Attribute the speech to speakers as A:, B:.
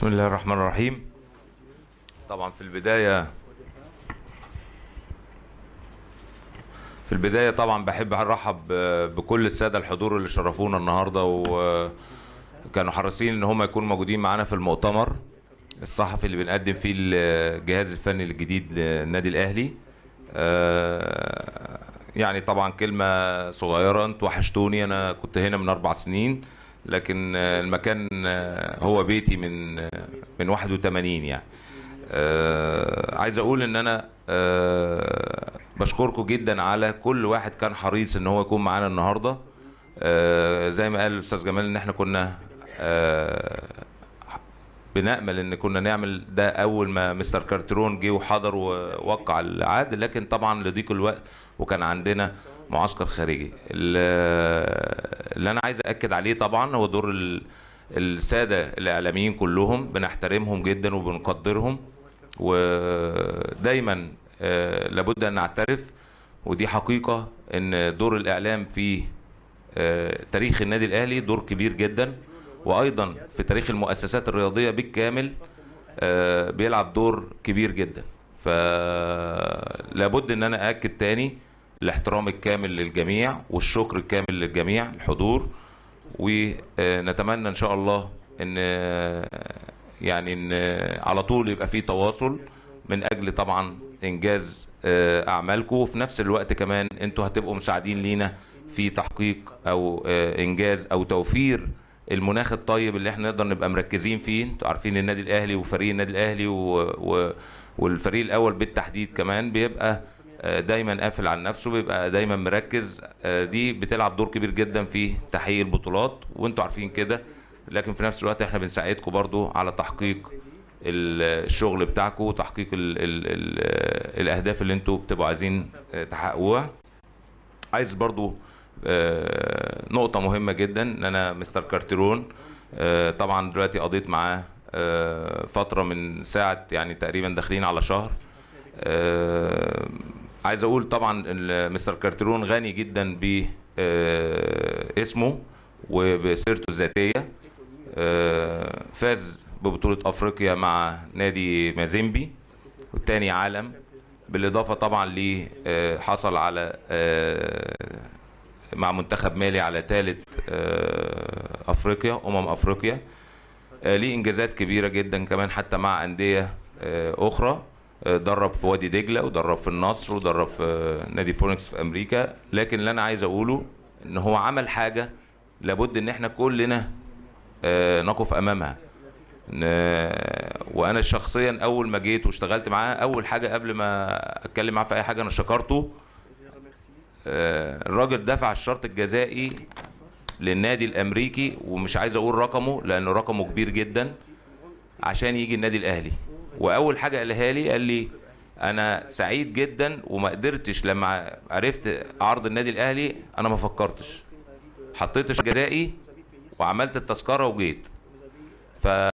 A: بسم الله الرحمن الرحيم طبعا في البداية في البداية طبعا بحب أرحب بكل السادة الحضور اللي شرفونا النهاردة وكانوا حريصين إن هم يكونوا موجودين معانا في المؤتمر الصحفي اللي بنقدم فيه الجهاز الفني الجديد للنادي الأهلي آه، يعني طبعا كلمة صغيرة انتوا وحشتوني أنا كنت هنا من أربع سنين لكن المكان هو بيتي من من 81 يعني آه، عايز اقول ان انا آه، بشكركم جدا على كل واحد كان حريص ان هو يكون معانا النهارده آه، زي ما قال الاستاذ جمال ان احنا كنا بنامل ان كنا نعمل ده اول ما مستر كارترون جه وحضر ووقع العقد لكن طبعا لضيق الوقت وكان عندنا معسكر خارجي اللي انا عايز اكد عليه طبعا هو دور الساده الاعلاميين كلهم بنحترمهم جدا وبنقدرهم ودايما آه، لابد ان نعترف ودي حقيقه ان دور الاعلام في آه، تاريخ النادي الاهلي دور كبير جدا وايضا في تاريخ المؤسسات الرياضيه بالكامل آه، بيلعب دور كبير جدا فلابد ان انا اكد تاني الاحترام الكامل للجميع والشكر الكامل للجميع الحضور ونتمنى آه، ان شاء الله ان آه، يعني ان على طول يبقى في تواصل من اجل طبعا انجاز اعمالكم وفي نفس الوقت كمان انتوا هتبقوا مساعدين لينا في تحقيق او انجاز او توفير المناخ الطيب اللي احنا نقدر نبقى مركزين فيه انتوا عارفين النادي الاهلي وفريق النادي الاهلي و... و... والفريق الاول بالتحديد كمان بيبقى آه، دايما قافل عن نفسه بيبقى دايما مركز آه، دي بتلعب دور كبير جدا في تحقيق البطولات وانتوا عارفين كده لكن في نفس الوقت احنا بنساعدكم برضو على تحقيق الشغل بتاعكم وتحقيق الـ الـ الـ آه، الاهداف اللي انتوا بتبقوا عايزين تحققوها عايز برضو نقطه مهمه جدا ان انا مستر كارتيرون آه، طبعا دلوقتي قضيت معاه آه، فتره من ساعه يعني تقريبا داخلين على شهر آه، عايز اقول طبعا مستر كارتيرون غني جدا باسمه وبسيرته الذاتيه فاز ببطوله افريقيا مع نادي مازيمبي والتاني عالم بالاضافه طبعا ليه حصل على مع منتخب مالي على ثالث آه، افريقيا امم افريقيا آه، ليه انجازات كبيره جدا كمان حتى مع انديه آه، اخرى درب في وادي دجله ودرب في النصر ودرب في نادي فونكس في امريكا لكن اللي انا عايز اقوله ان هو عمل حاجه لابد ان احنا كلنا نقف امامها وانا شخصيا اول ما جيت واشتغلت معاه اول حاجه قبل ما اتكلم معاه في اي حاجه انا شكرته آه، الراجل دفع الشرط الجزائي للنادي الامريكي ومش عايز اقول رقمه لان رقمه كبير جدا عشان يجي النادي الاهلي واول حاجه قالها لي قال لي انا سعيد جدا وما قدرتش لما عرفت عرض النادي الاهلي انا ما فكرتش حطيت جزائي وعملت التذكره وجيت ف